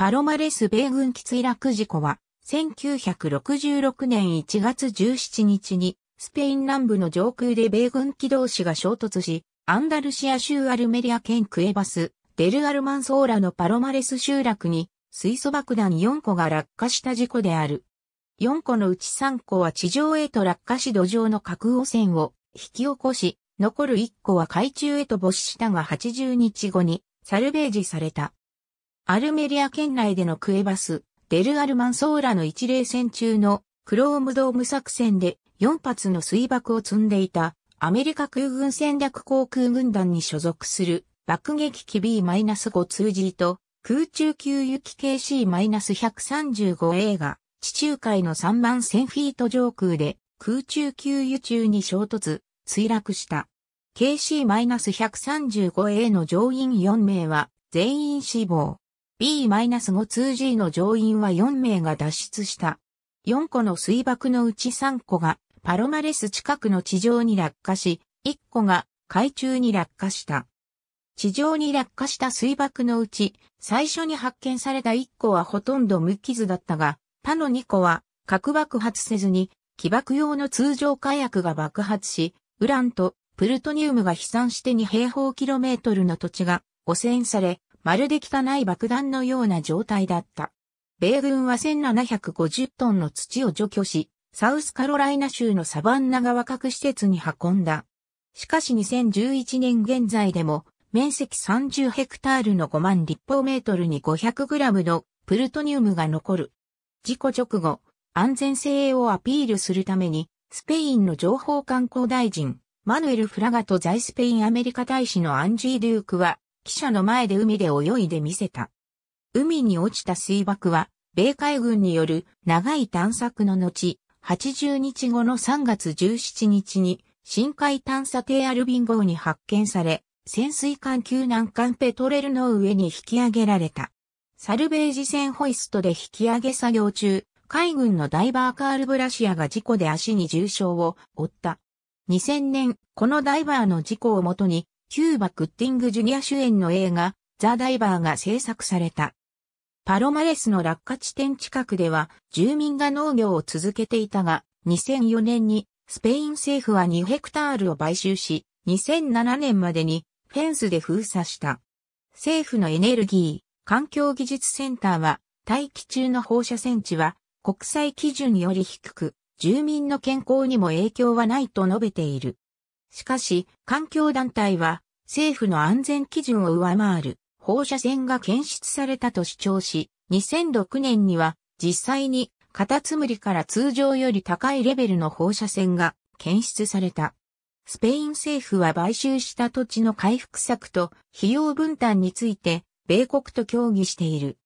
パロマレス米軍基墜落事故は、1966年1月17日に、スペイン南部の上空で米軍機同士が衝突し、アンダルシア州アルメリア県クエバス、デルアルマンソーラのパロマレス集落に、水素爆弾4個が落下した事故である。4個のうち3個は地上へと落下し土壌の核汚染を引き起こし、残る1個は海中へと没したが80日後にサルベージされた。アルメリア県内でのクエバス、デルアルマンソーラの一例戦中のクロームドーム作戦で4発の水爆を積んでいたアメリカ空軍戦略航空軍団に所属する爆撃機 B-5-2G と空中給油機 KC-135A が地中海の3万1000フィート上空で空中給油中に衝突、墜落した。KC-135A の乗員4名は全員死亡。B-5-2G の乗員は4名が脱出した。4個の水爆のうち3個がパロマレス近くの地上に落下し、1個が海中に落下した。地上に落下した水爆のうち、最初に発見された1個はほとんど無傷だったが、他の2個は核爆発せずに、起爆用の通常火薬が爆発し、ウランとプルトニウムが飛散して2平方キロメートルの土地が汚染され、まるで汚い爆弾のような状態だった。米軍は1750トンの土を除去し、サウスカロライナ州のサバンナ川核施設に運んだ。しかし2011年現在でも、面積30ヘクタールの5万立方メートルに500グラムのプルトニウムが残る。事故直後、安全性をアピールするために、スペインの情報観光大臣、マヌエル・フラガと在スペインアメリカ大使のアンジー・デュークは、記者の前で海で泳いでみせた。海に落ちた水爆は、米海軍による長い探索の後、80日後の3月17日に、深海探査艇アルビン号に発見され、潜水艦救難艦ペトレルの上に引き上げられた。サルベージ船ホイストで引き上げ作業中、海軍のダイバーカール・ブラシアが事故で足に重傷を負った。2000年、このダイバーの事故をもとに、キューバ・クッティング・ジュニア主演の映画、ザ・ダイバーが制作された。パロマレスの落下地点近くでは、住民が農業を続けていたが、2004年に、スペイン政府は2ヘクタールを買収し、2007年までに、フェンスで封鎖した。政府のエネルギー、環境技術センターは、大気中の放射線値は、国際基準より低く、住民の健康にも影響はないと述べている。しかし、環境団体は、政府の安全基準を上回る放射線が検出されたと主張し、2006年には実際にカタツムリから通常より高いレベルの放射線が検出された。スペイン政府は買収した土地の回復策と費用分担について米国と協議している。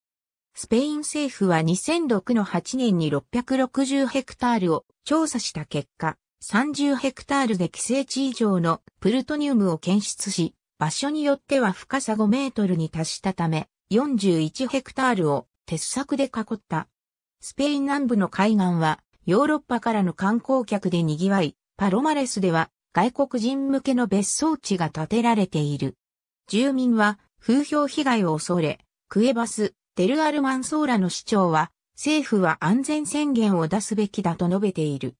スペイン政府は2006の8年に660ヘクタールを調査した結果、30ヘクタールで規制値以上のプルトニウムを検出し、場所によっては深さ5メートルに達したため、41ヘクタールを鉄柵で囲った。スペイン南部の海岸はヨーロッパからの観光客で賑わい、パロマレスでは外国人向けの別荘地が建てられている。住民は風評被害を恐れ、クエバス、テルアルマンソーラの市長は政府は安全宣言を出すべきだと述べている。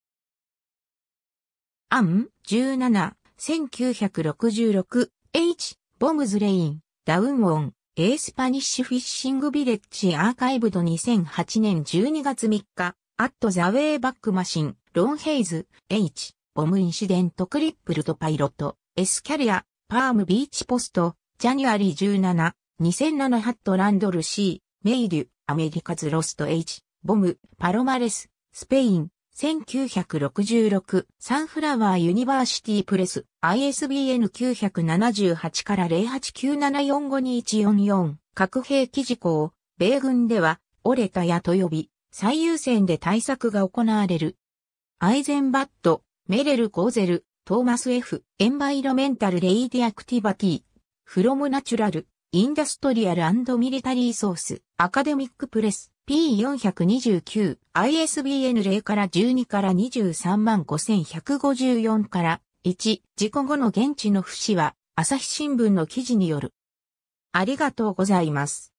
アン、17、1966、H、ボムズレイン、ダウンオン、エースパニッシュフィッシングビレッジアーカイブド2008年12月3日、アットザウェイバックマシン、ロンヘイズ、H、ボムインシデントクリップルド・パイロット、S キャリア、パームビーチポスト、ジャニュアリー17、2007ハットランドル C、メイデュ、アメリカズロスト H、ボム、パロマレス、スペイン、1966サンフラワーユニバーシティプレス ISBN 978から089745214核兵器事項米軍では折れたやと呼び最優先で対策が行われるアイゼンバットメレル・コーゼルトーマス F エンバイロメンタル・レイディアクティバティフロムナチュラルインダストリアルミリタリーソースアカデミックプレス P429、ISBN 0から12から23万5154から1、事故後の現地の不死は、朝日新聞の記事による。ありがとうございます。